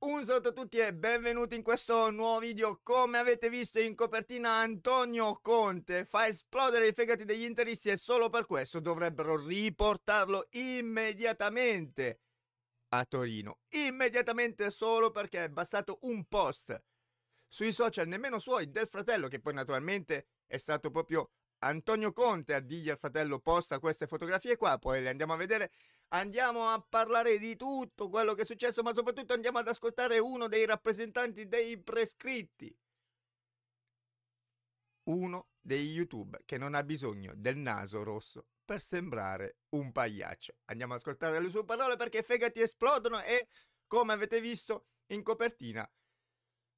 Un saluto a tutti e benvenuti in questo nuovo video. Come avete visto in copertina Antonio Conte fa esplodere i fegati degli interisti e solo per questo dovrebbero riportarlo immediatamente a Torino. Immediatamente solo perché è bastato un post sui social, nemmeno suoi, del fratello che poi naturalmente è stato proprio Antonio Conte addiglia al fratello posta queste fotografie qua, poi le andiamo a vedere, andiamo a parlare di tutto quello che è successo, ma soprattutto andiamo ad ascoltare uno dei rappresentanti dei prescritti. Uno dei youtuber che non ha bisogno del naso rosso per sembrare un pagliaccio. Andiamo ad ascoltare le sue parole perché i fegati esplodono e, come avete visto in copertina,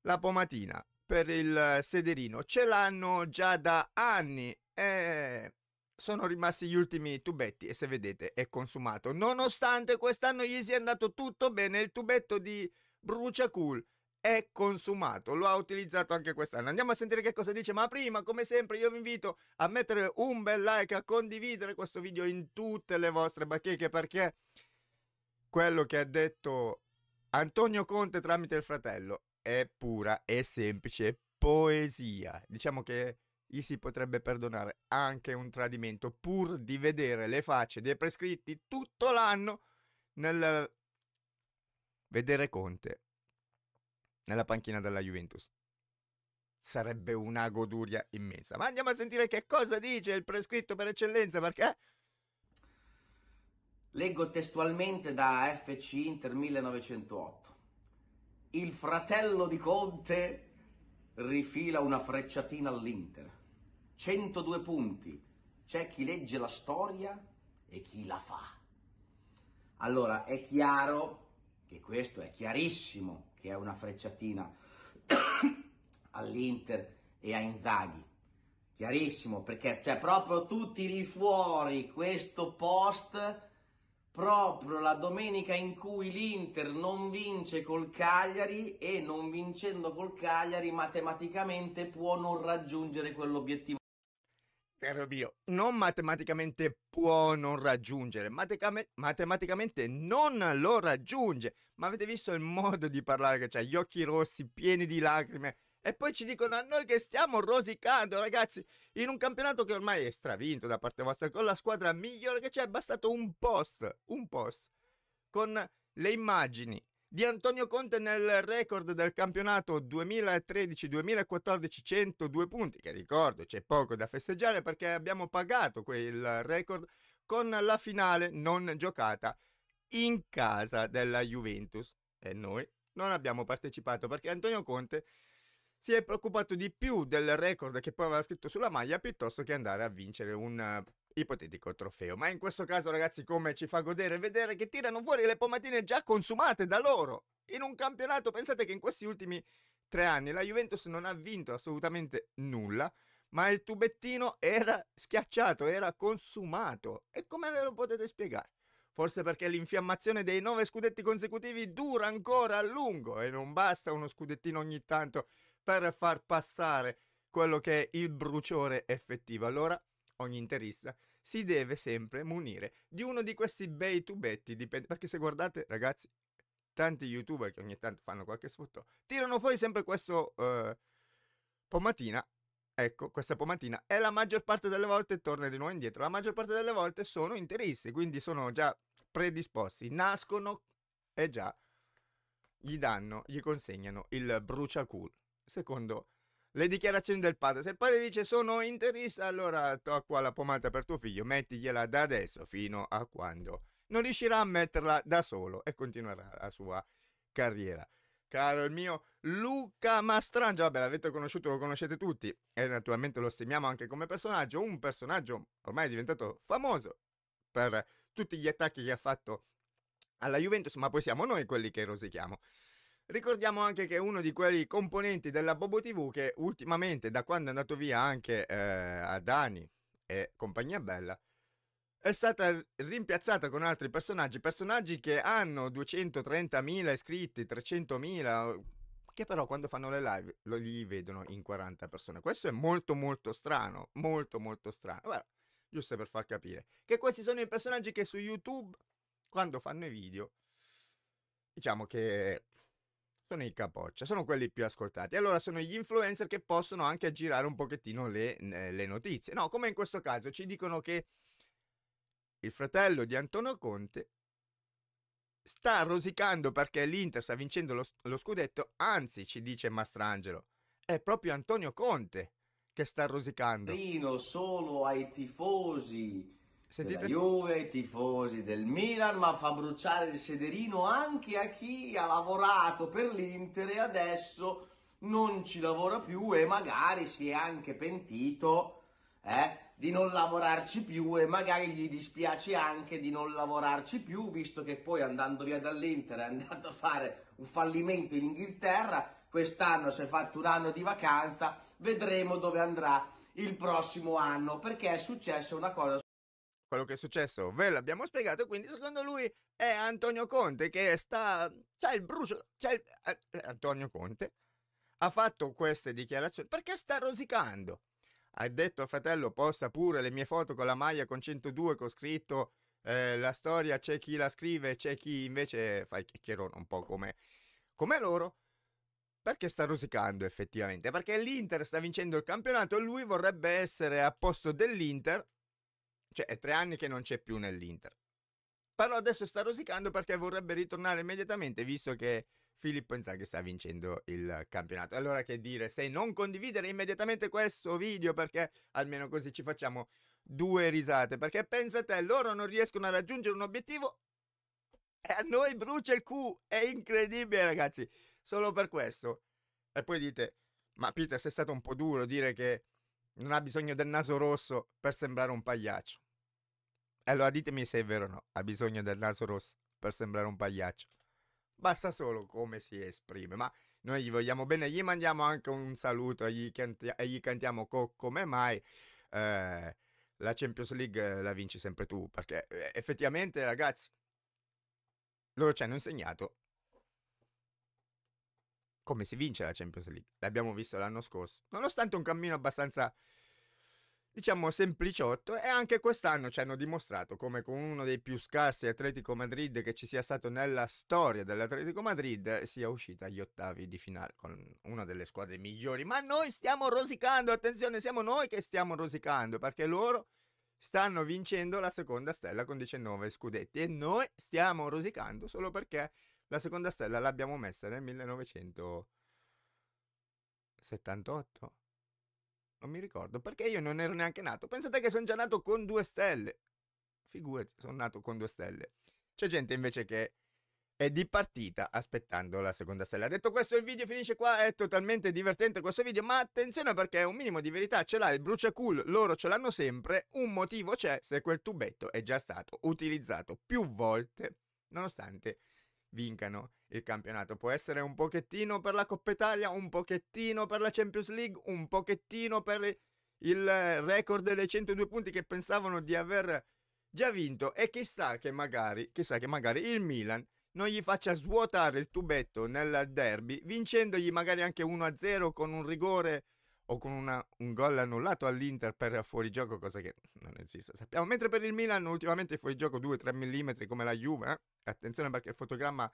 la pomatina per il sederino ce l'hanno già da anni eh, sono rimasti gli ultimi tubetti e se vedete è consumato. Nonostante quest'anno gli sia andato tutto bene, il tubetto di Brucia Cool è consumato, lo ha utilizzato anche quest'anno. Andiamo a sentire che cosa dice, ma prima, come sempre, io vi invito a mettere un bel like, a condividere questo video in tutte le vostre bacheche perché quello che ha detto Antonio Conte tramite il fratello è pura e semplice poesia. Diciamo che gli si potrebbe perdonare anche un tradimento pur di vedere le facce dei prescritti tutto l'anno nel vedere Conte nella panchina della Juventus. Sarebbe una goduria immensa. Ma andiamo a sentire che cosa dice il prescritto per eccellenza perché Leggo testualmente da FC Inter 1908. Il fratello di Conte rifila una frecciatina all'Inter. 102 punti. C'è chi legge la storia e chi la fa. Allora è chiaro che questo è chiarissimo che è una frecciatina all'Inter e a Inzaghi. Chiarissimo perché cioè, proprio tu tiri fuori questo post proprio la domenica in cui l'Inter non vince col Cagliari e non vincendo col Cagliari matematicamente può non raggiungere quell'obiettivo caro mio, non matematicamente può non raggiungere, matematicamente non lo raggiunge. Ma avete visto il modo di parlare che c'ha, gli occhi rossi, pieni di lacrime. E poi ci dicono a noi che stiamo rosicando, ragazzi, in un campionato che ormai è stravinto da parte vostra, con la squadra migliore che c'è, è bastato un post, un post, con le immagini di Antonio Conte nel record del campionato 2013-2014 102 punti, che ricordo c'è poco da festeggiare perché abbiamo pagato quel record con la finale non giocata in casa della Juventus e noi non abbiamo partecipato perché Antonio Conte si è preoccupato di più del record che poi aveva scritto sulla maglia piuttosto che andare a vincere un ipotetico trofeo. Ma in questo caso, ragazzi, come ci fa godere vedere che tirano fuori le pomatine già consumate da loro in un campionato. Pensate che in questi ultimi tre anni la Juventus non ha vinto assolutamente nulla, ma il tubettino era schiacciato, era consumato. E come ve lo potete spiegare? Forse perché l'infiammazione dei nove scudetti consecutivi dura ancora a lungo e non basta uno scudettino ogni tanto per far passare quello che è il bruciore effettivo. Allora ogni interista si deve sempre munire di uno di questi bei tubetti, dipende, perché se guardate ragazzi, tanti youtuber che ogni tanto fanno qualche sfotto, tirano fuori sempre questo eh, pomatina, ecco, questa pomatina, e la maggior parte delle volte torna di nuovo indietro, la maggior parte delle volte sono interisti, quindi sono già predisposti, nascono e già gli danno, gli consegnano il bruciacool, secondo le dichiarazioni del padre. Se il padre dice sono interista, allora tocca la pomata per tuo figlio, mettigliela da adesso fino a quando non riuscirà a metterla da solo e continuerà la sua carriera. Caro il mio Luca Mastrangia, vabbè l'avete conosciuto, lo conoscete tutti e naturalmente lo stimiamo anche come personaggio, un personaggio ormai diventato famoso per tutti gli attacchi che ha fatto alla Juventus, ma poi siamo noi quelli che rosichiamo. Ricordiamo anche che è uno di quei componenti della Bobo TV che ultimamente, da quando è andato via anche eh, a Dani e compagnia bella, è stata rimpiazzata con altri personaggi, personaggi che hanno 230.000 iscritti, 300.000, che però quando fanno le live lo, li vedono in 40 persone. Questo è molto molto strano, molto molto strano. Guarda, giusto per far capire che questi sono i personaggi che su YouTube, quando fanno i video, diciamo che sono i capoccia, sono quelli più ascoltati. Allora sono gli influencer che possono anche aggirare un pochettino le, eh, le notizie. No, come in questo caso ci dicono che il fratello di Antonio Conte sta rosicando perché l'Inter sta vincendo lo, lo scudetto, anzi ci dice Mastrangelo, è proprio Antonio Conte che sta rosicando. Solo ai tifosi Sentite... della Juve, i tifosi del Milan, ma fa bruciare il sederino anche a chi ha lavorato per l'Inter e adesso non ci lavora più e magari si è anche pentito eh, di non lavorarci più e magari gli dispiace anche di non lavorarci più, visto che poi andando via dall'Inter è andato a fare un fallimento in Inghilterra, quest'anno si è fatto un anno di vacanza, vedremo dove andrà il prossimo anno perché è successa una cosa quello che è successo ve l'abbiamo spiegato, quindi secondo lui è Antonio Conte che sta... c'è il brucio... c'è il... Eh, eh, Antonio Conte ha fatto queste dichiarazioni perché sta rosicando. Ha detto fratello posta pure le mie foto con la maglia con 102 con scritto eh, la storia c'è chi la scrive, c'è chi invece fa il chiacchierone un po' come, come loro perché sta rosicando effettivamente? Perché l'Inter sta vincendo il campionato e lui vorrebbe essere a posto dell'Inter cioè, è tre anni che non c'è più nell'Inter. Però adesso sta rosicando perché vorrebbe ritornare immediatamente, visto che Filippo Inzaghi sta vincendo il campionato. Allora che dire se non condividere immediatamente questo video perché almeno così ci facciamo due risate. Perché pensa a te, loro non riescono a raggiungere un obiettivo e a noi brucia il Q, È incredibile ragazzi, solo per questo. E poi dite, ma Peter sei stato un po' duro dire che non ha bisogno del naso rosso per sembrare un pagliaccio. Allora ditemi se è vero o no, ha bisogno del naso rosso per sembrare un pagliaccio. Basta solo come si esprime, ma noi gli vogliamo bene, gli mandiamo anche un saluto e gli, canti- e gli cantiamo co- come mai. Eh, la Champions League eh, la vinci sempre tu, perché eh, effettivamente ragazzi, loro ci hanno insegnato come si vince la Champions League. L'abbiamo visto l'anno scorso. Nonostante un cammino abbastanza, diciamo, sempliciotto, e anche quest'anno ci hanno dimostrato come con uno dei più scarsi Atletico Madrid che ci sia stato nella storia dell'Atletico Madrid sia uscita agli ottavi di finale con una delle squadre migliori. Ma noi stiamo rosicando, attenzione, siamo noi che stiamo rosicando perché loro stanno vincendo la seconda stella con 19 scudetti e noi stiamo rosicando solo perché la seconda stella l'abbiamo messa nel 1978? Non mi ricordo, perché io non ero neanche nato. Pensate che sono già nato con due stelle. Figurati, sono nato con due stelle. C'è gente invece che è di partita aspettando la seconda stella. Detto questo, il video finisce qua. È totalmente divertente questo video, ma attenzione perché un minimo di verità ce l'ha il bruciacool. Loro ce l'hanno sempre. Un motivo c'è se quel tubetto è già stato utilizzato più volte, nonostante vincano il campionato. Può essere un pochettino per la Coppa Italia, un pochettino per la Champions League, un pochettino per il record dei 102 punti che pensavano di aver già vinto e chissà che magari, chissà che magari il Milan non gli faccia svuotare il tubetto nel derby vincendogli magari anche 1-0 con un rigore o con una, un gol annullato all'Inter per fuorigioco, cosa che non esiste, sappiamo. Mentre per il Milan ultimamente fuorigioco 2-3 mm come la Juve, eh? attenzione perché il fotogramma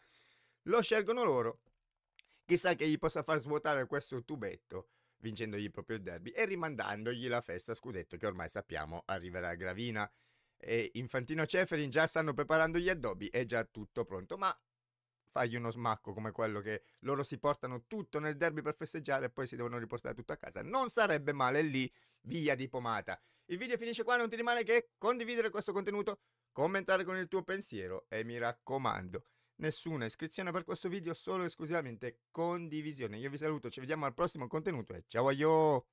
lo scelgono loro. Chissà che gli possa far svuotare questo tubetto vincendogli proprio il derby e rimandandogli la festa scudetto che ormai sappiamo arriverà a Gravina. E Infantino Ceferin già stanno preparando gli addobbi, è già tutto pronto, ma fagli uno smacco come quello che loro si portano tutto nel derby per festeggiare e poi si devono riportare tutto a casa. Non sarebbe male lì, via di pomata. Il video finisce qua, non ti rimane che condividere questo contenuto, commentare con il tuo pensiero e mi raccomando, nessuna iscrizione per questo video, solo esclusivamente condivisione. Io vi saluto, ci vediamo al prossimo contenuto e ciao a yo!